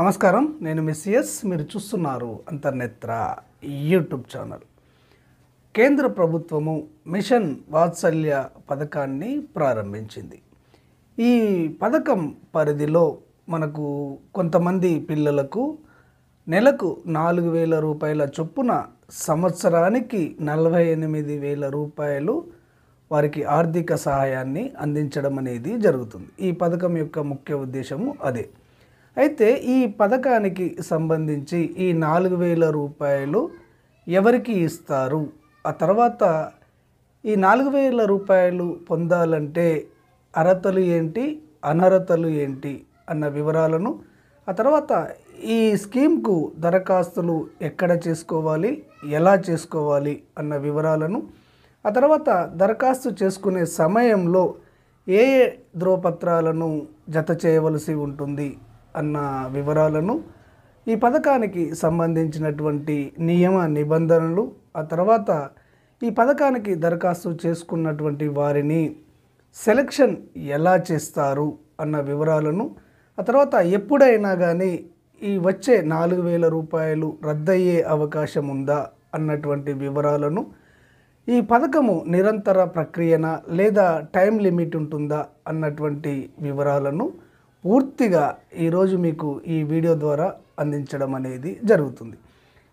నమస్కారం నేను మిస్సిఎస్ మీరు చూస్తున్నారు అంతర్నేత్ర యూట్యూబ్ ఛానల్ కేంద్ర ప్రభుత్వము మిషన్ వాత్సల్య పథకాన్ని ప్రారంభించింది ఈ పథకం పరిధిలో మనకు కొంతమంది పిల్లలకు నెలకు నాలుగు వేల రూపాయల చొప్పున సంవత్సరానికి నలభై ఎనిమిది వేల రూపాయలు వారికి ఆర్థిక సహాయాన్ని అందించడం అనేది జరుగుతుంది ఈ పథకం యొక్క ముఖ్య ఉద్దేశము అదే అయితే ఈ పథకానికి సంబంధించి ఈ నాలుగు వేల రూపాయలు ఎవరికి ఇస్తారు ఆ తర్వాత ఈ నాలుగు వేల రూపాయలు పొందాలంటే అర్హతలు ఏంటి అనర్హతలు ఏంటి అన్న వివరాలను ఆ తర్వాత ఈ స్కీమ్కు దరఖాస్తులు ఎక్కడ చేసుకోవాలి ఎలా చేసుకోవాలి అన్న వివరాలను ఆ తర్వాత దరఖాస్తు చేసుకునే సమయంలో ఏ ఏ ధ్రువపత్రాలను జత చేయవలసి ఉంటుంది అన్న వివరాలను ఈ పథకానికి సంబంధించినటువంటి నియమ నిబంధనలు ఆ తర్వాత ఈ పథకానికి దరఖాస్తు చేసుకున్నటువంటి వారిని సెలక్షన్ ఎలా చేస్తారు అన్న వివరాలను ఆ తర్వాత ఎప్పుడైనా కానీ ఈ వచ్చే నాలుగు వేల రూపాయలు రద్దయ్యే అవకాశం ఉందా అన్నటువంటి వివరాలను ఈ పథకము నిరంతర ప్రక్రియన లేదా టైం లిమిట్ ఉంటుందా అన్నటువంటి వివరాలను పూర్తిగా ఈరోజు మీకు ఈ వీడియో ద్వారా అందించడం అనేది జరుగుతుంది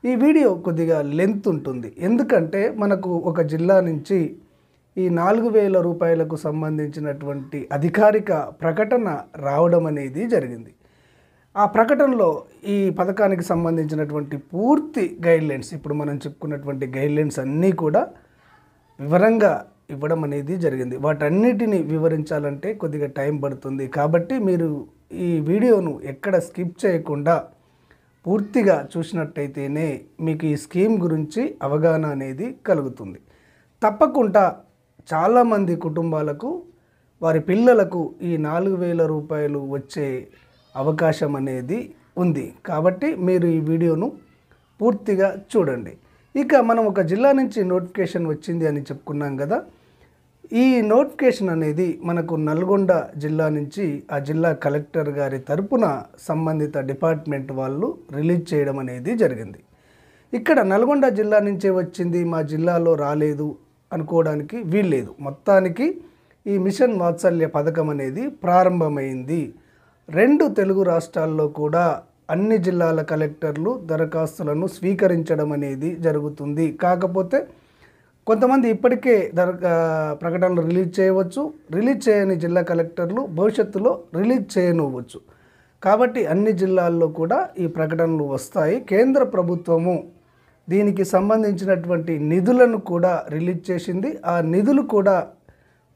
ఈ వీడియో కొద్దిగా లెంత్ ఉంటుంది ఎందుకంటే మనకు ఒక జిల్లా నుంచి ఈ నాలుగు వేల రూపాయలకు సంబంధించినటువంటి అధికారిక ప్రకటన రావడం అనేది జరిగింది ఆ ప్రకటనలో ఈ పథకానికి సంబంధించినటువంటి పూర్తి గైడ్లైన్స్ ఇప్పుడు మనం చెప్పుకున్నటువంటి గైడ్లైన్స్ అన్నీ కూడా వివరంగా ఇవ్వడం అనేది జరిగింది వాటన్నిటిని వివరించాలంటే కొద్దిగా టైం పడుతుంది కాబట్టి మీరు ఈ వీడియోను ఎక్కడ స్కిప్ చేయకుండా పూర్తిగా చూసినట్టయితేనే మీకు ఈ స్కీమ్ గురించి అవగాహన అనేది కలుగుతుంది తప్పకుండా చాలామంది కుటుంబాలకు వారి పిల్లలకు ఈ నాలుగు వేల రూపాయలు వచ్చే అవకాశం అనేది ఉంది కాబట్టి మీరు ఈ వీడియోను పూర్తిగా చూడండి ఇక మనం ఒక జిల్లా నుంచి నోటిఫికేషన్ వచ్చింది అని చెప్పుకున్నాం కదా ఈ నోటిఫికేషన్ అనేది మనకు నల్గొండ జిల్లా నుంచి ఆ జిల్లా కలెక్టర్ గారి తరపున సంబంధిత డిపార్ట్మెంట్ వాళ్ళు రిలీజ్ చేయడం అనేది జరిగింది ఇక్కడ నల్గొండ జిల్లా నుంచే వచ్చింది మా జిల్లాలో రాలేదు అనుకోవడానికి వీల్లేదు మొత్తానికి ఈ మిషన్ వాత్సల్య పథకం అనేది ప్రారంభమైంది రెండు తెలుగు రాష్ట్రాల్లో కూడా అన్ని జిల్లాల కలెక్టర్లు దరఖాస్తులను స్వీకరించడం అనేది జరుగుతుంది కాకపోతే కొంతమంది ఇప్పటికే దర ప్రకటనలు రిలీజ్ చేయవచ్చు రిలీజ్ చేయని జిల్లా కలెక్టర్లు భవిష్యత్తులో రిలీజ్ చేయనివ్వచ్చు కాబట్టి అన్ని జిల్లాల్లో కూడా ఈ ప్రకటనలు వస్తాయి కేంద్ర ప్రభుత్వము దీనికి సంబంధించినటువంటి నిధులను కూడా రిలీజ్ చేసింది ఆ నిధులు కూడా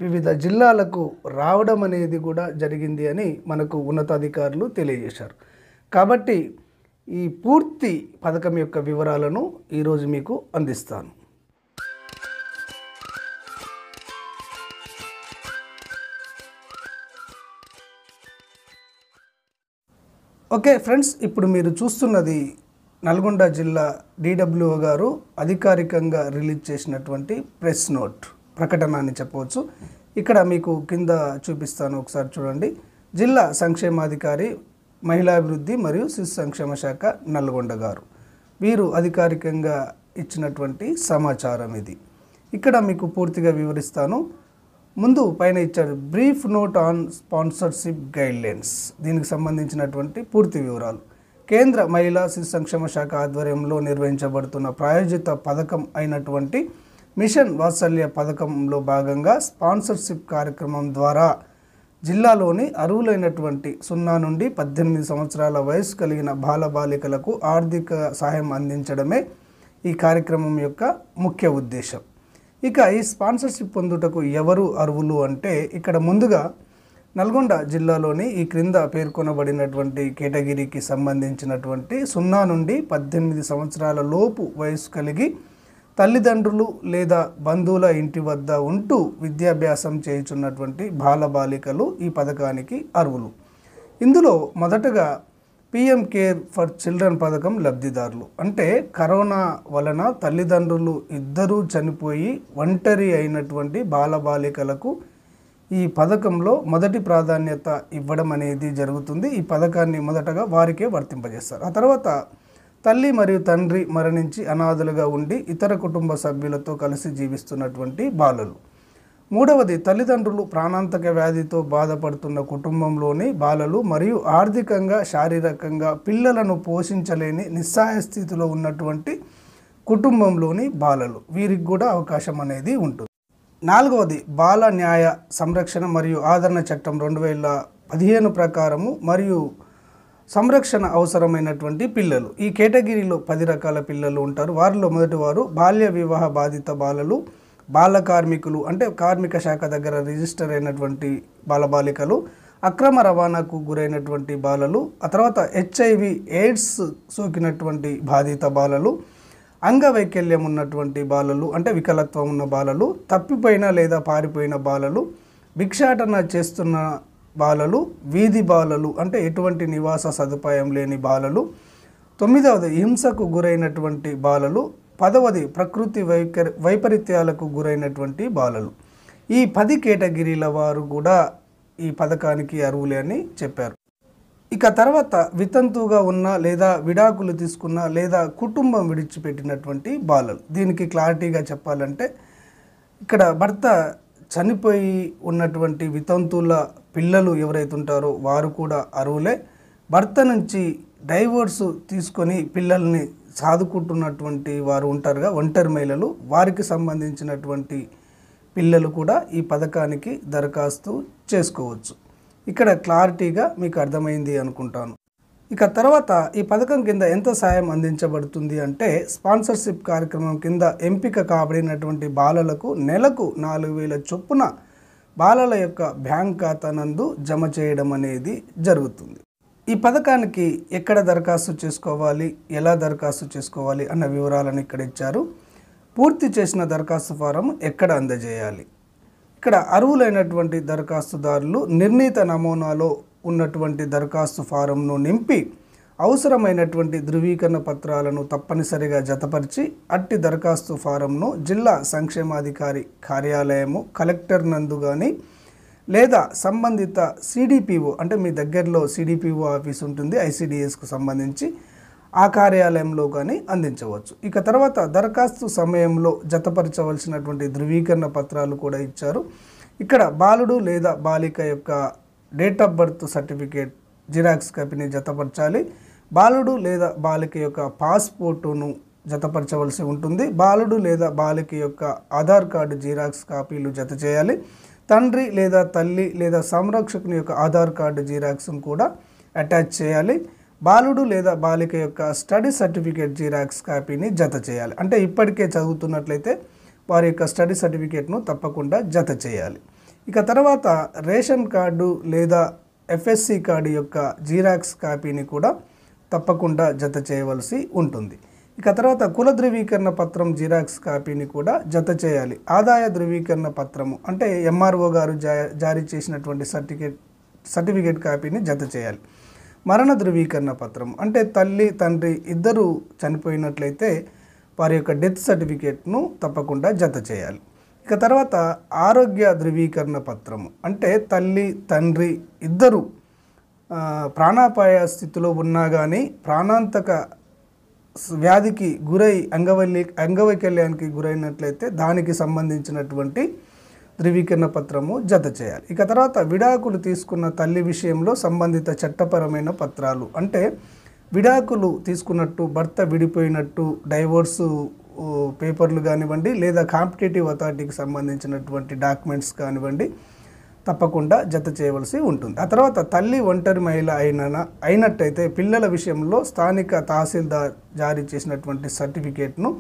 వివిధ జిల్లాలకు రావడం అనేది కూడా జరిగింది అని మనకు ఉన్నతాధికారులు తెలియజేశారు కాబట్టి ఈ పూర్తి పథకం యొక్క వివరాలను ఈరోజు మీకు అందిస్తాను ఓకే ఫ్రెండ్స్ ఇప్పుడు మీరు చూస్తున్నది నల్గొండ జిల్లా డిడబ్ల్యూఓ గారు అధికారికంగా రిలీజ్ చేసినటువంటి ప్రెస్ నోట్ ప్రకటన అని చెప్పవచ్చు ఇక్కడ మీకు కింద చూపిస్తాను ఒకసారి చూడండి జిల్లా సంక్షేమాధికారి మహిళాభివృద్ధి మరియు శిశు సంక్షేమ శాఖ నల్గొండ గారు వీరు అధికారికంగా ఇచ్చినటువంటి సమాచారం ఇది ఇక్కడ మీకు పూర్తిగా వివరిస్తాను ముందు పైన ఇచ్చారు brief note on sponsorship guidelines దీనికి సంబంధించినటువంటి పూర్తి వివరాలు కేంద్ర మహిళా శిశు సంక్షేమ శాఖ ఆధ్వర్యంలో నిర్వహించబడుతున్న ప్రాయోజిత పథకం అయినటువంటి మిషన్ వాత్సల్య పథకంలో భాగంగా స్పాన్సర్షిప్ కార్యక్రమం ద్వారా జిల్లాలోని అరువులైనటువంటి సున్నా నుండి పద్దెనిమిది సంవత్సరాల వయసు కలిగిన బాలబాలికలకు ఆర్థిక సహాయం అందించడమే ఈ కార్యక్రమం యొక్క ముఖ్య ఉద్దేశం ఇక ఈ స్పాన్సర్షిప్ పొందుటకు ఎవరు అర్హులు అంటే ఇక్కడ ముందుగా నల్గొండ జిల్లాలోని ఈ క్రింద పేర్కొనబడినటువంటి కేటగిరీకి సంబంధించినటువంటి సున్నా నుండి పద్దెనిమిది సంవత్సరాల లోపు వయసు కలిగి తల్లిదండ్రులు లేదా బంధువుల ఇంటి వద్ద ఉంటూ విద్యాభ్యాసం చేయుచున్నటువంటి బాలబాలికలు ఈ పథకానికి అర్హులు ఇందులో మొదటగా పిఎం కేర్ ఫర్ చిల్డ్రన్ పథకం లబ్ధిదారులు అంటే కరోనా వలన తల్లిదండ్రులు ఇద్దరూ చనిపోయి ఒంటరి అయినటువంటి బాలబాలికలకు ఈ పథకంలో మొదటి ప్రాధాన్యత ఇవ్వడం అనేది జరుగుతుంది ఈ పథకాన్ని మొదటగా వారికే వర్తింపజేస్తారు ఆ తర్వాత తల్లి మరియు తండ్రి మరణించి అనాథలుగా ఉండి ఇతర కుటుంబ సభ్యులతో కలిసి జీవిస్తున్నటువంటి బాలలు మూడవది తల్లిదండ్రులు ప్రాణాంతక వ్యాధితో బాధపడుతున్న కుటుంబంలోని బాలలు మరియు ఆర్థికంగా శారీరకంగా పిల్లలను పోషించలేని నిస్సహాయ స్థితిలో ఉన్నటువంటి కుటుంబంలోని బాలలు వీరికి కూడా అవకాశం అనేది ఉంటుంది నాలుగవది బాల న్యాయ సంరక్షణ మరియు ఆదరణ చట్టం రెండు వేల పదిహేను ప్రకారము మరియు సంరక్షణ అవసరమైనటువంటి పిల్లలు ఈ కేటగిరీలో పది రకాల పిల్లలు ఉంటారు వారిలో మొదటి వారు బాల్య వివాహ బాధిత బాలలు బాల కార్మికులు అంటే కార్మిక శాఖ దగ్గర రిజిస్టర్ అయినటువంటి బాలబాలికలు అక్రమ రవాణాకు గురైనటువంటి బాలలు ఆ తర్వాత హెచ్ఐవి ఎయిడ్స్ సోకినటువంటి బాధిత బాలలు అంగవైకల్యం ఉన్నటువంటి బాలలు అంటే వికలత్వం ఉన్న బాలలు తప్పిపోయిన లేదా పారిపోయిన బాలలు భిక్షాటన చేస్తున్న బాలలు వీధి బాలలు అంటే ఎటువంటి నివాస సదుపాయం లేని బాలలు తొమ్మిదవది హింసకు గురైనటువంటి బాలలు పదవది ప్రకృతి వైఖరి వైపరీత్యాలకు గురైనటువంటి బాలలు ఈ పది కేటగిరీల వారు కూడా ఈ పథకానికి అర్హులే అని చెప్పారు ఇక తర్వాత వితంతువుగా ఉన్న లేదా విడాకులు తీసుకున్న లేదా కుటుంబం విడిచిపెట్టినటువంటి బాలలు దీనికి క్లారిటీగా చెప్పాలంటే ఇక్కడ భర్త చనిపోయి ఉన్నటువంటి వితంతువుల పిల్లలు ఎవరైతే ఉంటారో వారు కూడా అరువులే భర్త నుంచి డైవోర్సు తీసుకొని పిల్లల్ని సాదుకుంటున్నటువంటి వారు ఉంటారుగా ఒంటరి మహిళలు వారికి సంబంధించినటువంటి పిల్లలు కూడా ఈ పథకానికి దరఖాస్తు చేసుకోవచ్చు ఇక్కడ క్లారిటీగా మీకు అర్థమైంది అనుకుంటాను ఇక తర్వాత ఈ పథకం కింద ఎంత సాయం అందించబడుతుంది అంటే స్పాన్సర్షిప్ కార్యక్రమం కింద ఎంపిక కాబడినటువంటి బాలలకు నెలకు నాలుగు వేల చొప్పున బాలల యొక్క బ్యాంక్ ఖాతా నందు జమ చేయడం అనేది జరుగుతుంది ఈ పథకానికి ఎక్కడ దరఖాస్తు చేసుకోవాలి ఎలా దరఖాస్తు చేసుకోవాలి అన్న వివరాలను ఇక్కడ ఇచ్చారు పూర్తి చేసిన దరఖాస్తు ఫారం ఎక్కడ అందజేయాలి ఇక్కడ అర్హులైనటువంటి దరఖాస్తుదారులు నిర్ణీత నమూనాలో ఉన్నటువంటి దరఖాస్తు ఫారంను నింపి అవసరమైనటువంటి ధృవీకరణ పత్రాలను తప్పనిసరిగా జతపరిచి అట్టి దరఖాస్తు ఫారంను జిల్లా సంక్షేమాధికారి కార్యాలయము కలెక్టర్ నందు కానీ లేదా సంబంధిత సిడిపిఓ అంటే మీ దగ్గరలో సిడిపిఓ ఆఫీస్ ఉంటుంది ఐసిడిఎస్కు సంబంధించి ఆ కార్యాలయంలో కానీ అందించవచ్చు ఇక తర్వాత దరఖాస్తు సమయంలో జతపరచవలసినటువంటి ధృవీకరణ పత్రాలు కూడా ఇచ్చారు ఇక్కడ బాలుడు లేదా బాలిక యొక్క date of birth certificate xerox కాపీని జతపరచాలి బాలుడు లేదా బాలిక యొక్క పాస్పోర్టును జతపరచవలసి ఉంటుంది బాలుడు లేదా బాలిక యొక్క ఆధార్ కార్డు జిరాక్స్ కాపీలు జత చేయాలి తండ్రి లేదా తల్లి లేదా సంరక్షకుని యొక్క ఆధార్ కార్డు జీరాక్స్ను కూడా అటాచ్ చేయాలి బాలుడు లేదా బాలిక యొక్క స్టడీ సర్టిఫికేట్ జీరాక్స్ కాపీని జత చేయాలి అంటే ఇప్పటికే చదువుతున్నట్లయితే వారి యొక్క స్టడీ సర్టిఫికేట్ను తప్పకుండా జత చేయాలి ఇక తర్వాత రేషన్ కార్డు లేదా ఎఫ్ఎస్సి కార్డు యొక్క జీరాక్స్ కాపీని కూడా తప్పకుండా జత చేయవలసి ఉంటుంది ఇక తర్వాత కుల ధృవీకరణ పత్రం జిరాక్స్ కాపీని కూడా జత చేయాలి ఆదాయ ధృవీకరణ పత్రము అంటే ఎంఆర్ఓ గారు జారీ చేసినటువంటి సర్టిఫికేట్ సర్టిఫికేట్ కాపీని జత చేయాలి మరణ ధృవీకరణ పత్రం అంటే తల్లి తండ్రి ఇద్దరు చనిపోయినట్లయితే వారి యొక్క డెత్ సర్టిఫికేట్ను తప్పకుండా జత చేయాలి ఇక తర్వాత ఆరోగ్య ధృవీకరణ పత్రము అంటే తల్లి తండ్రి ఇద్దరు ప్రాణాపాయ స్థితిలో ఉన్నా కానీ ప్రాణాంతక వ్యాధికి గురై అంగవల్లి అంగవైకల్యానికి గురైనట్లయితే దానికి సంబంధించినటువంటి ధృవీకరణ పత్రము జత చేయాలి ఇక తర్వాత విడాకులు తీసుకున్న తల్లి విషయంలో సంబంధిత చట్టపరమైన పత్రాలు అంటే విడాకులు తీసుకున్నట్టు భర్త విడిపోయినట్టు డైవోర్సు పేపర్లు కానివ్వండి లేదా కాంపిటేటివ్ అథారిటీకి సంబంధించినటువంటి డాక్యుమెంట్స్ కానివ్వండి తప్పకుండా జత చేయవలసి ఉంటుంది ఆ తర్వాత తల్లి ఒంటరి మహిళ అయిన అయినట్టయితే పిల్లల విషయంలో స్థానిక తహసీల్దార్ జారీ చేసినటువంటి సర్టిఫికేట్ను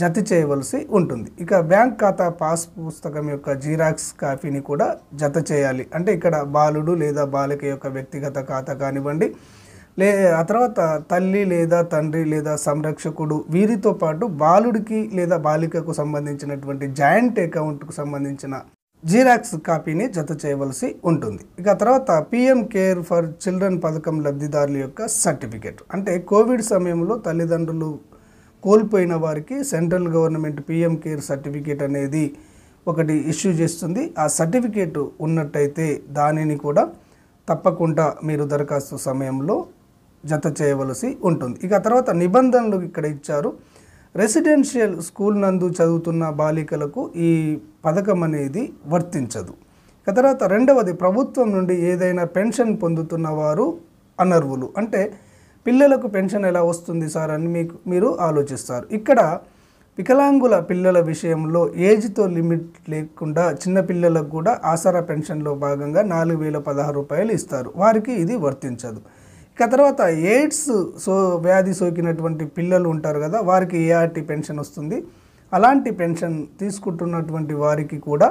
జత చేయవలసి ఉంటుంది ఇక బ్యాంక్ ఖాతా పాస్ పుస్తకం యొక్క జీరాక్స్ కాపీని కూడా జత చేయాలి అంటే ఇక్కడ బాలుడు లేదా బాలిక యొక్క వ్యక్తిగత ఖాతా కానివ్వండి లే ఆ తర్వాత తల్లి లేదా తండ్రి లేదా సంరక్షకుడు వీరితో పాటు బాలుడికి లేదా బాలికకు సంబంధించినటువంటి జాయింట్ అకౌంట్కు సంబంధించిన జీరాక్స్ కాపీని జత చేయవలసి ఉంటుంది ఇక తర్వాత పిఎం కేర్ ఫర్ చిల్డ్రన్ పథకం లబ్ధిదారుల యొక్క సర్టిఫికేట్ అంటే కోవిడ్ సమయంలో తల్లిదండ్రులు కోల్పోయిన వారికి central government PM care certificate అనేది ఒకటి ఇష్యూ చేస్తుంది ఆ సర్టిఫికేట్ ఉన్నట్టయితే దానిని కూడా తప్పకుండా మీరు దరఖాస్తు సమయంలో జత చేయవలసి ఉంటుంది ఇక తర్వాత నిబంధనలు ఇక్కడ ఇచ్చారు రెసిడెన్షియల్ స్కూల్ నందు చదువుతున్న బాలికలకు ఈ పథకం అనేది వర్తించదు తర్వాత రెండవది ప్రభుత్వం నుండి ఏదైనా పెన్షన్ పొందుతున్న వారు అనర్వులు అంటే పిల్లలకు పెన్షన్ ఎలా వస్తుంది సార్ అని మీకు మీరు ఆలోచిస్తారు ఇక్కడ వికలాంగుల పిల్లల విషయంలో ఏజ్తో లిమిట్ లేకుండా చిన్నపిల్లలకు కూడా ఆసరా పెన్షన్లో భాగంగా నాలుగు వేల పదహారు రూపాయలు ఇస్తారు వారికి ఇది వర్తించదు ఇక తర్వాత ఎయిడ్స్ సో వ్యాధి సోకినటువంటి పిల్లలు ఉంటారు కదా వారికి ఏఆర్టీ పెన్షన్ వస్తుంది అలాంటి పెన్షన్ తీసుకుంటున్నటువంటి వారికి కూడా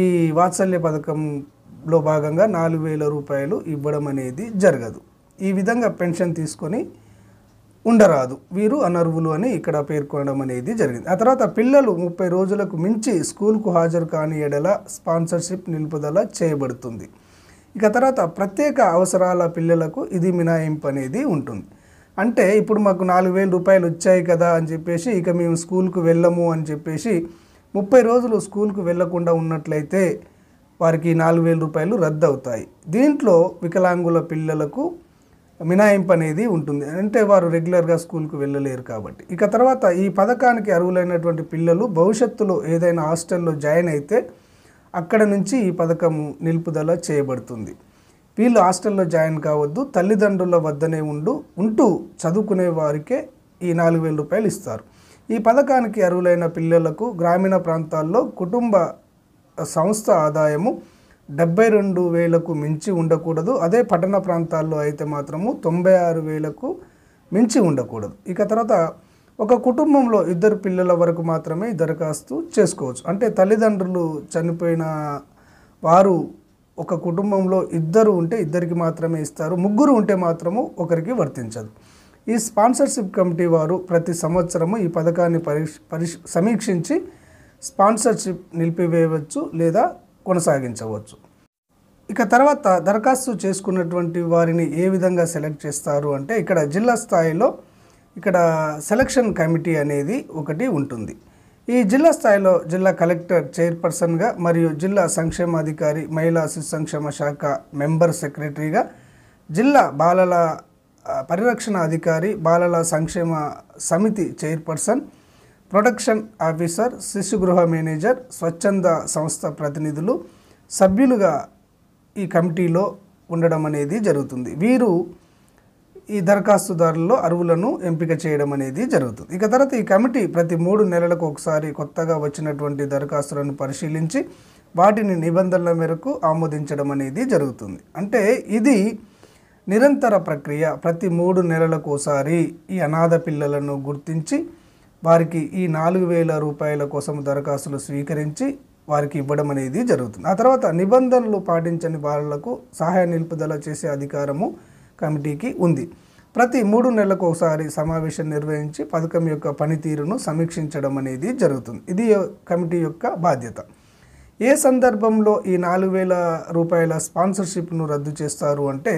ఈ వాత్సల్య పథకంలో భాగంగా నాలుగు వేల రూపాయలు ఇవ్వడం అనేది జరగదు ఈ విధంగా పెన్షన్ తీసుకొని ఉండరాదు వీరు అనర్వులు అని ఇక్కడ పేర్కొనడం అనేది జరిగింది ఆ తర్వాత పిల్లలు ముప్పై రోజులకు మించి స్కూల్కు హాజరు కాని ఎడల స్పాన్సర్షిప్ నిలుపుదల చేయబడుతుంది ఇక తర్వాత ప్రత్యేక అవసరాల పిల్లలకు ఇది మినాయింపు అనేది ఉంటుంది అంటే ఇప్పుడు మాకు నాలుగు వేల రూపాయలు వచ్చాయి కదా అని చెప్పేసి ఇక మేము స్కూల్కు వెళ్ళము అని చెప్పేసి ముప్పై రోజులు స్కూల్కు వెళ్లకుండా ఉన్నట్లయితే వారికి నాలుగు వేల రూపాయలు రద్దు అవుతాయి దీంట్లో వికలాంగుల పిల్లలకు మినాయింపు అనేది ఉంటుంది అంటే వారు రెగ్యులర్గా స్కూల్కు వెళ్ళలేరు కాబట్టి ఇక తర్వాత ఈ పథకానికి అర్హులైనటువంటి పిల్లలు భవిష్యత్తులో ఏదైనా హాస్టల్లో జాయిన్ అయితే అక్కడ నుంచి ఈ పథకము నిలుపుదల చేయబడుతుంది వీళ్ళు హాస్టల్లో జాయిన్ కావద్దు తల్లిదండ్రుల వద్దనే ఉండు ఉంటూ చదువుకునే వారికే ఈ నాలుగు వేల రూపాయలు ఇస్తారు ఈ పథకానికి అర్హులైన పిల్లలకు గ్రామీణ ప్రాంతాల్లో కుటుంబ సంస్థ ఆదాయము డెబ్బై రెండు వేలకు మించి ఉండకూడదు అదే పట్టణ ప్రాంతాల్లో అయితే మాత్రము తొంభై ఆరు వేలకు మించి ఉండకూడదు ఇక తర్వాత ఒక కుటుంబంలో ఇద్దరు పిల్లల వరకు మాత్రమే దరఖాస్తు చేసుకోవచ్చు అంటే తల్లిదండ్రులు చనిపోయిన వారు ఒక కుటుంబంలో ఇద్దరు ఉంటే ఇద్దరికి మాత్రమే ఇస్తారు ముగ్గురు ఉంటే మాత్రము ఒకరికి వర్తించదు ఈ స్పాన్సర్షిప్ కమిటీ వారు ప్రతి సంవత్సరము ఈ పథకాన్ని పరిష్ సమీక్షించి స్పాన్సర్షిప్ నిలిపివేయవచ్చు లేదా కొనసాగించవచ్చు ఇక తర్వాత దరఖాస్తు చేసుకున్నటువంటి వారిని ఏ విధంగా సెలెక్ట్ చేస్తారు అంటే ఇక్కడ జిల్లా స్థాయిలో ఇక్కడ సెలక్షన్ కమిటీ అనేది ఒకటి ఉంటుంది ఈ జిల్లా స్థాయిలో జిల్లా కలెక్టర్ చైర్పర్సన్గా మరియు జిల్లా సంక్షేమాధికారి మహిళా శిశు సంక్షేమ శాఖ మెంబర్ సెక్రటరీగా జిల్లా బాలల పరిరక్షణ అధికారి బాలల సంక్షేమ సమితి చైర్పర్సన్ ప్రొడక్షన్ ఆఫీసర్ శిశుగృహ మేనేజర్ స్వచ్ఛంద సంస్థ ప్రతినిధులు సభ్యులుగా ఈ కమిటీలో ఉండడం అనేది జరుగుతుంది వీరు ఈ దరఖాస్తుదారుల్లో అరువులను ఎంపిక చేయడం అనేది జరుగుతుంది ఇక తర్వాత ఈ కమిటీ ప్రతి మూడు నెలలకు ఒకసారి కొత్తగా వచ్చినటువంటి దరఖాస్తులను పరిశీలించి వాటిని నిబంధనల మేరకు ఆమోదించడం అనేది జరుగుతుంది అంటే ఇది నిరంతర ప్రక్రియ ప్రతి మూడు నెలలకు ఒకసారి ఈ అనాథ పిల్లలను గుర్తించి వారికి ఈ నాలుగు వేల రూపాయల కోసం దరఖాస్తులు స్వీకరించి వారికి ఇవ్వడం అనేది జరుగుతుంది ఆ తర్వాత నిబంధనలు పాటించని వాళ్లకు సహాయ నిలుపుదల చేసే అధికారము కమిటీకి ఉంది ప్రతి మూడు నెలలకు ఒకసారి సమావేశం నిర్వహించి పథకం యొక్క పనితీరును సమీక్షించడం అనేది జరుగుతుంది ఇది కమిటీ యొక్క బాధ్యత ఏ సందర్భంలో ఈ నాలుగు వేల రూపాయల స్పాన్సర్షిప్ను రద్దు చేస్తారు అంటే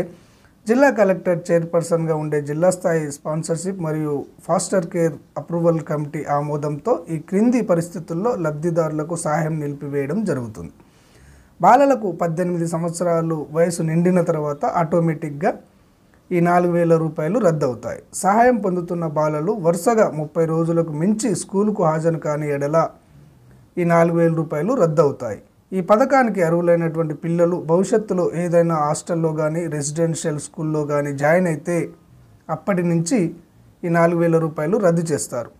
జిల్లా కలెక్టర్ చైర్పర్సన్గా ఉండే జిల్లా స్థాయి స్పాన్సర్షిప్ మరియు ఫాస్టర్ కేర్ అప్రూవల్ కమిటీ ఆమోదంతో ఈ క్రింది పరిస్థితుల్లో లబ్ధిదారులకు సహాయం నిలిపివేయడం జరుగుతుంది బాలలకు పద్దెనిమిది సంవత్సరాలు వయసు నిండిన తర్వాత ఆటోమేటిక్గా ఈ నాలుగు వేల రూపాయలు రద్దవుతాయి సహాయం పొందుతున్న బాలలు వరుసగా ముప్పై రోజులకు మించి స్కూలుకు హాజరు కాని ఎడల ఈ నాలుగు వేల రూపాయలు రద్దవుతాయి ఈ పథకానికి అర్హులైనటువంటి పిల్లలు భవిష్యత్తులో ఏదైనా హాస్టల్లో కానీ రెసిడెన్షియల్ స్కూల్లో కానీ జాయిన్ అయితే అప్పటి నుంచి ఈ నాలుగు వేల రూపాయలు రద్దు చేస్తారు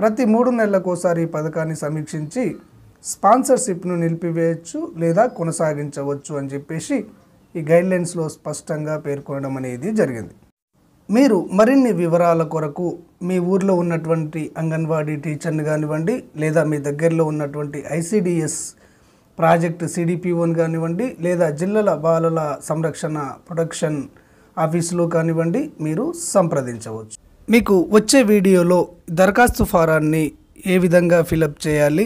ప్రతి మూడు నెలలకోసారి ఈ పథకాన్ని సమీక్షించి స్పాన్సర్షిప్ను నిలిపివేయచ్చు లేదా కొనసాగించవచ్చు అని చెప్పేసి ఈ గైడ్లైన్స్లో స్పష్టంగా పేర్కొనడం అనేది జరిగింది మీరు మరిన్ని వివరాల కొరకు మీ ఊర్లో ఉన్నటువంటి అంగన్వాడీ టీచర్ని కానివ్వండి లేదా మీ దగ్గరలో ఉన్నటువంటి ఐసిడిఎస్ ప్రాజెక్ట్ సిడిపిఓని కానివ్వండి లేదా జిల్లల బాలల సంరక్షణ ప్రొటెక్షన్ ఆఫీసులో కానివ్వండి మీరు సంప్రదించవచ్చు మీకు వచ్చే వీడియోలో దరఖాస్తు ఫారాన్ని ఏ విధంగా ఫిలప్ చేయాలి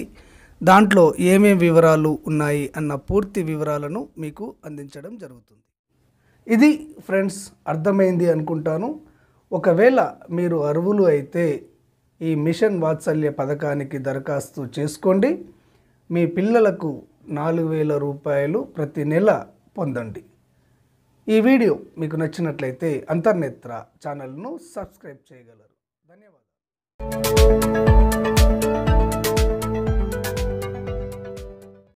దాంట్లో ఏమేమి వివరాలు ఉన్నాయి అన్న పూర్తి వివరాలను మీకు అందించడం జరుగుతుంది ఇది ఫ్రెండ్స్ అర్థమైంది అనుకుంటాను ఒకవేళ మీరు అరువులు అయితే ఈ మిషన్ వాత్సల్య పథకానికి దరఖాస్తు చేసుకోండి మీ పిల్లలకు నాలుగు వేల రూపాయలు ప్రతి నెల పొందండి ఈ వీడియో మీకు నచ్చినట్లయితే అంతర్నేత్ర ఛానల్ను సబ్స్క్రైబ్ చేయగలరు ధన్యవాదాలు